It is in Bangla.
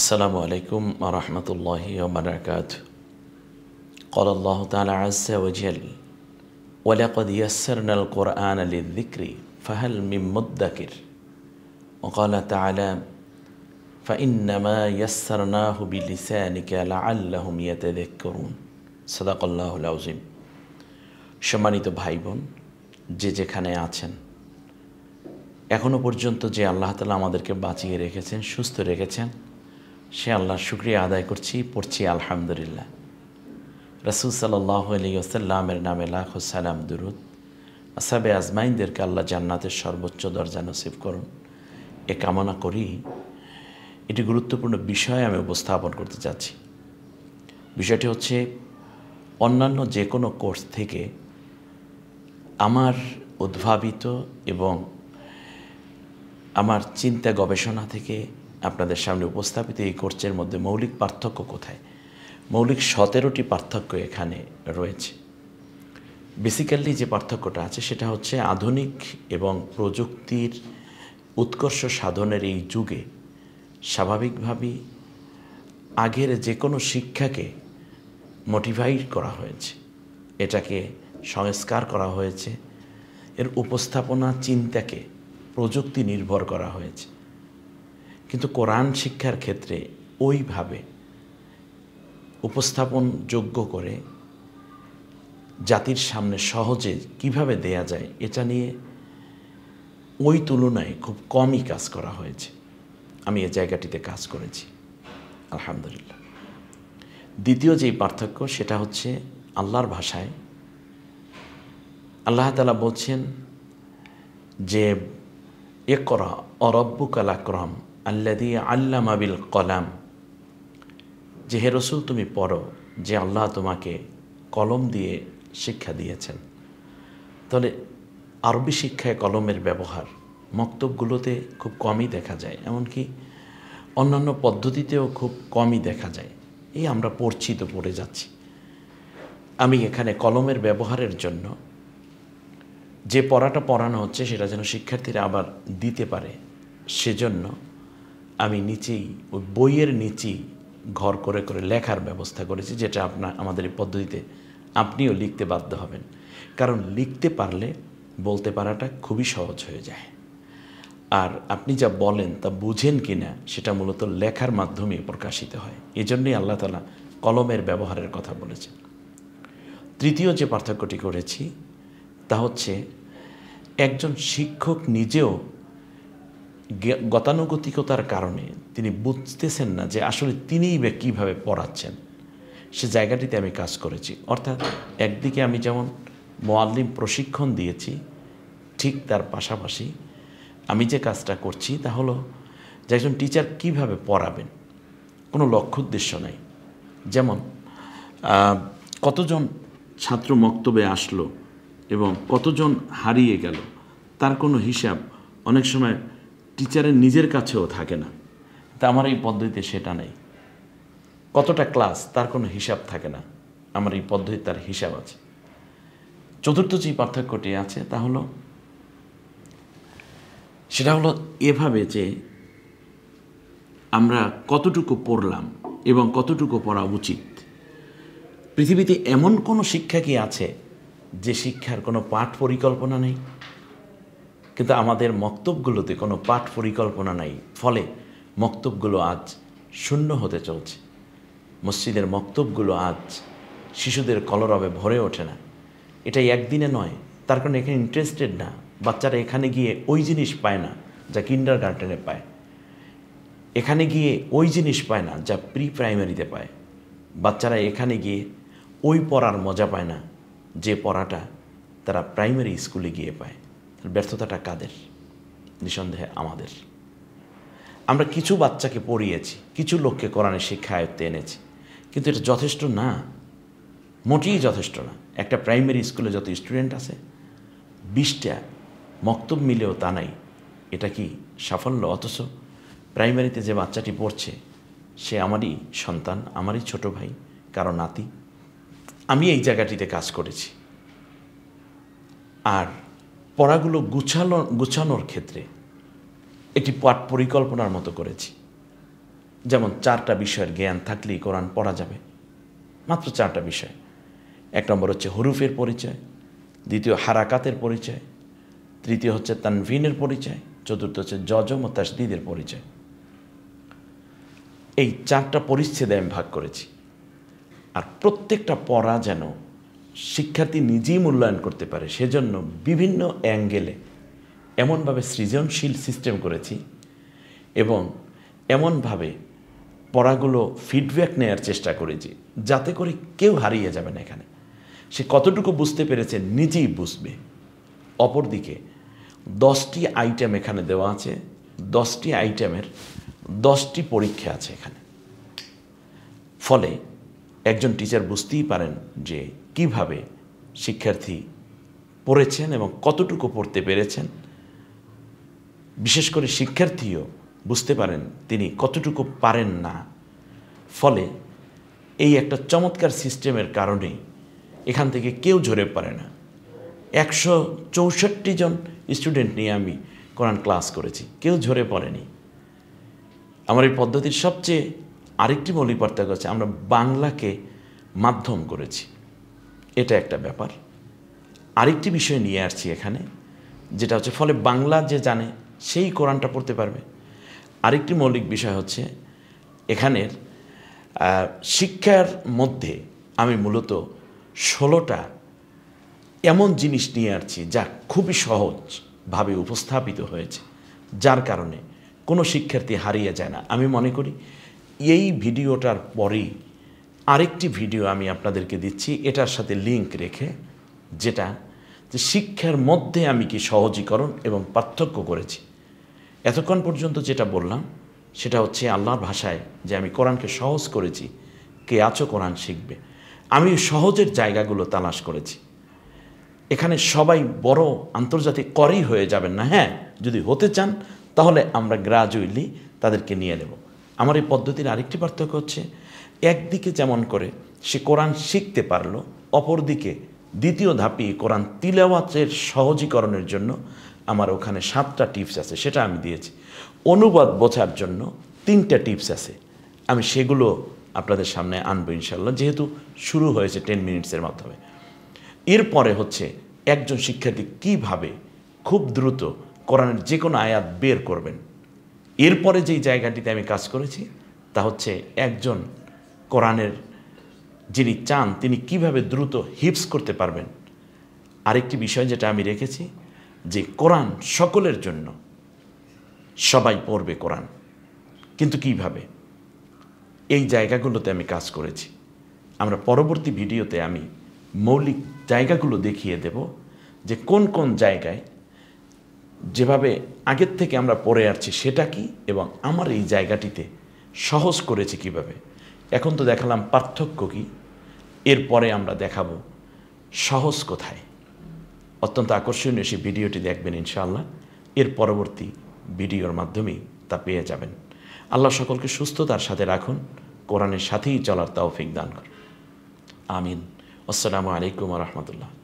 السلام عليكم ورحمة الله وبركاته قال الله تعالى عز وجل ولقد يسرنا القرآن للذكر فهل من مدكر وقال تعالى فإنما يسرناه بلسانك لعلهم يتذكرون صدق الله العظيم شماني تو সম্মানিত ভাই جي যে যেখানে আছেন এখনো পর্যন্ত যে আল্লাহ তালা আমাদেরকে বাঁচিয়ে রেখেছেন সুস্থ রেখেছেন সে আল্লাহর শুক্রিয়া আদায় করছি পড়ছি আলহামদুলিল্লাহ রসুল সাল্লাহ আলী ওসাল্লামের নামে লাখ সালাম দুরুদ আসাবে আজমাইনদেরকে আল্লাহ জান্নাতের সর্বোচ্চ দরজা নসিব করুন এ কামনা করি এটি গুরুত্বপূর্ণ বিষয় আমি উপস্থাপন করতে চাচ্ছি বিষয়টি হচ্ছে অন্যান্য যে কোনো কোর্স থেকে আমার উদ্ভাবিত এবং আমার চিন্তা গবেষণা থেকে আপনাদের সামনে উপস্থাপিত এই কোর্সের মধ্যে মৌলিক পার্থক্য কোথায় মৌলিক সতেরোটি পার্থক্য এখানে রয়েছে বেসিক্যালি যে পার্থক্যটা আছে সেটা হচ্ছে আধুনিক এবং প্রযুক্তির উৎকর্ষ সাধনের এই যুগে স্বাভাবিকভাবেই আগের যে কোনো শিক্ষাকে মোটিভাইট করা হয়েছে এটাকে সংস্কার করা হয়েছে এর উপস্থাপনা চিন্তাকে প্রযুক্তি নির্ভর করা হয়েছে কিন্তু কোরআন শিক্ষার ক্ষেত্রে ওইভাবে উপস্থাপন যোগ্য করে জাতির সামনে সহজে কিভাবে দেয়া যায় এটা নিয়ে ওই তুলনায় খুব কমই কাজ করা হয়েছে আমি এ জায়গাটিতে কাজ করেছি আলহামদুলিল্লাহ দ্বিতীয় যেই পার্থক্য সেটা হচ্ছে আল্লাহর ভাষায় আল্লাহ তালা বলছেন যে এ করা অরব্য কালাক্রম আল্লাদি আল্লামা মাবিল কলাম যে হে রসুল তুমি পড়ো যে আল্লাহ তোমাকে কলম দিয়ে শিক্ষা দিয়েছেন তাহলে আরবি শিক্ষায় কলমের ব্যবহার মক্তবগুলোতে খুব কমই দেখা যায় এমনকি অন্যান্য পদ্ধতিতেও খুব কমই দেখা যায় এই আমরা পড়ছি তো পড়ে যাচ্ছি আমি এখানে কলমের ব্যবহারের জন্য যে পড়াটা পড়ানো হচ্ছে সেটা যেন শিক্ষার্থীরা আবার দিতে পারে সেজন্য আমি নিচেই ওই বইয়ের নিচেই ঘর করে করে লেখার ব্যবস্থা করেছি যেটা আপনার আমাদের এই পদ্ধতিতে আপনিও লিখতে বাধ্য হবেন কারণ লিখতে পারলে বলতে পারাটা খুবই সহজ হয়ে যায় আর আপনি যা বলেন তা বুঝেন কি না সেটা মূলত লেখার মাধ্যমে প্রকাশিত হয় এজন্যই আল্লাহ তালা কলমের ব্যবহারের কথা বলেছেন তৃতীয় যে পার্থক্যটি করেছি তা হচ্ছে একজন শিক্ষক নিজেও গতানুগতিকতার কারণে তিনি বুঝতেছেন না যে আসলে তিনিই বা কীভাবে পড়াচ্ছেন সে জায়গাটিতে আমি কাজ করেছি অর্থাৎ একদিকে আমি যেমন মোয়াল্লিম প্রশিক্ষণ দিয়েছি ঠিক তার পাশাপাশি আমি যে কাজটা করছি তা হলো যে একজন টিচার কীভাবে পড়াবেন কোনো লক্ষ্য উদ্দেশ্য নাই যেমন কতজন ছাত্র মক্তবে আসলো এবং কতজন হারিয়ে গেল তার কোনো হিসাব অনেক সময় টিচারের নিজের কাছেও থাকে না তা আমার এই পদ্ধতিতে সেটা নেই কতটা ক্লাস তার কোনো হিসাব থাকে না আমার এই পদ্ধতি তার হিসাব আছে চতুর্থ যে পার্থক্যটি আছে তা হলো সেটা হলো এভাবে যে আমরা কতটুকু পড়লাম এবং কতটুকু পড়া উচিত পৃথিবীতে এমন কোনো শিক্ষা কি আছে যে শিক্ষার কোনো পাঠ পরিকল্পনা নেই কিন্তু আমাদের মক্তবগুলোতে কোনো পাঠ পরিকল্পনা নাই ফলে মক্তবগুলো আজ শূন্য হতে চলছে মসজিদের মক্তবগুলো আজ শিশুদের কলরবে ভরে ওঠে না এটাই একদিনে নয় তার কারণে এখানে ইন্টারেস্টেড না বাচ্চারা এখানে গিয়ে ওই জিনিস পায় না যা কিন্ডার গার্ডেনে পায় এখানে গিয়ে ওই জিনিস পায় না যা প্রি প্রাইমারিতে পায় বাচ্চারা এখানে গিয়ে ওই পড়ার মজা পায় না যে পড়াটা তারা প্রাইমারি স্কুলে গিয়ে পায় ব্যর্থতাটা কাদের নিঃসন্দেহে আমাদের আমরা কিছু বাচ্চাকে পড়িয়েছি কিছু লোককে করানে শিক্ষা আয়ত্তে এনেছি কিন্তু এটা যথেষ্ট না মোটেই যথেষ্ট না একটা প্রাইমারি স্কুলে যত স্টুডেন্ট আছে বিশটা মক্তব মিলেও তা নাই এটা কি সাফল্য অথচ প্রাইমারিতে যে বাচ্চাটি পড়ছে সে আমারই সন্তান আমারই ছোট ভাই কারো নাতি আমি এই জায়গাটিতে কাজ করেছি আর পড়াগুলো গুছানো গুছানোর ক্ষেত্রে একটি পাঠ পরিকল্পনার মতো করেছি যেমন চারটা বিষয়ের জ্ঞান থাকলেই কোরআন পড়া যাবে মাত্র চারটা বিষয় এক নম্বর হচ্ছে হরুফের পরিচয় দ্বিতীয় হারাকাতের পরিচয় তৃতীয় হচ্ছে তানভিনের পরিচয় চতুর্থ হচ্ছে যজম ও তাসদিদের পরিচয় এই চারটা পরিচ্ছেদে আমি ভাগ করেছি আর প্রত্যেকটা পড়া যেন শিক্ষার্থী নিজেই মূল্যায়ন করতে পারে সেজন্য বিভিন্ন অ্যাঙ্গেলে এমনভাবে সৃজনশীল সিস্টেম করেছি এবং এমনভাবে পড়াগুলো ফিডব্যাক নেওয়ার চেষ্টা করেছি যাতে করে কেউ হারিয়ে যাবে না এখানে সে কতটুকু বুঝতে পেরেছে নিজেই বুঝবে অপরদিকে দশটি আইটেম এখানে দেওয়া আছে দশটি আইটেমের দশটি পরীক্ষা আছে এখানে ফলে একজন টিচার বুঝতেই পারেন যে কিভাবে শিক্ষার্থী পড়েছেন এবং কতটুকু পড়তে পেরেছেন বিশেষ করে শিক্ষার্থীও বুঝতে পারেন তিনি কতটুকু পারেন না ফলে এই একটা চমৎকার সিস্টেমের কারণে এখান থেকে কেউ ঝরে পারে না একশো চৌষট্টি জন স্টুডেন্ট নিয়ে আমি কোরআন ক্লাস করেছি কেউ ঝরে পড়েনি আমার এই পদ্ধতির সবচেয়ে আরেকটি মৌলিক পার্থক্য আছে আমরা বাংলাকে মাধ্যম করেছি এটা একটা ব্যাপার আরেকটি বিষয় নিয়ে আসছি এখানে যেটা হচ্ছে ফলে বাংলা যে জানে সেই কোরআনটা পড়তে পারবে আরেকটি মৌলিক বিষয় হচ্ছে এখানের শিক্ষার মধ্যে আমি মূলত ষোলোটা এমন জিনিস নিয়ে আসছি যা খুবই সহজভাবে উপস্থাপিত হয়েছে যার কারণে কোনো শিক্ষার্থী হারিয়ে যায় না আমি মনে করি এই ভিডিওটার পরেই আরেকটি ভিডিও আমি আপনাদেরকে দিচ্ছি এটার সাথে লিংক রেখে যেটা যে শিক্ষার মধ্যে আমি কি সহজীকরণ এবং পার্থক্য করেছি এতক্ষণ পর্যন্ত যেটা বললাম সেটা হচ্ছে আল্লাহর ভাষায় যে আমি কোরআনকে সহজ করেছি কে আছো কোরআন শিখবে আমি সহজের জায়গাগুলো তালাশ করেছি এখানে সবাই বড় আন্তর্জাতিক করেই হয়ে যাবেন না হ্যাঁ যদি হতে চান তাহলে আমরা গ্রাজুয়েলি তাদেরকে নিয়ে নেব আমার এই পদ্ধতির আরেকটি পার্থক্য হচ্ছে একদিকে যেমন করে সে কোরআন শিখতে পারল অপরদিকে দ্বিতীয় ধাপি কোরআন তিলাওয়াতের সহজীকরণের জন্য আমার ওখানে সাতটা টিপস আছে সেটা আমি দিয়েছি অনুবাদ বোঝার জন্য তিনটা টিপস আছে আমি সেগুলো আপনাদের সামনে আনবো ইনশাল্লাহ যেহেতু শুরু হয়েছে টেন মিনিটসের মাধ্যমে এরপরে হচ্ছে একজন শিক্ষার্থী কিভাবে খুব দ্রুত কোরআনের যে কোনো আয়াত বের করবেন এরপরে যেই জায়গাটিতে আমি কাজ করেছি তা হচ্ছে একজন কোরআনের যিনি চান তিনি কিভাবে দ্রুত হিপস করতে পারবেন আরেকটি বিষয় যেটা আমি রেখেছি যে কোরআন সকলের জন্য সবাই পড়বে কোরআন কিন্তু কিভাবে এই জায়গাগুলোতে আমি কাজ করেছি আমরা পরবর্তী ভিডিওতে আমি মৌলিক জায়গাগুলো দেখিয়ে দেব যে কোন কোন জায়গায় যেভাবে আগের থেকে আমরা পড়ে আসছি সেটা কি এবং আমার এই জায়গাটিতে সহজ করেছে কিভাবে। এখন তো দেখালাম পার্থক্য কী এরপরে আমরা দেখাবো সহজ কোথায় অত্যন্ত আকর্ষণীয় সেই ভিডিওটি দেখবেন ইনশাআল্লাহ এর পরবর্তী ভিডিওর মাধ্যমেই তা পেয়ে যাবেন আল্লাহ সকলকে সুস্থতার সাথে রাখুন কোরআনের সাথেই চলার ফিক দান করুন আমিন আসসালামু আলাইকুম রহমতুল্লাহ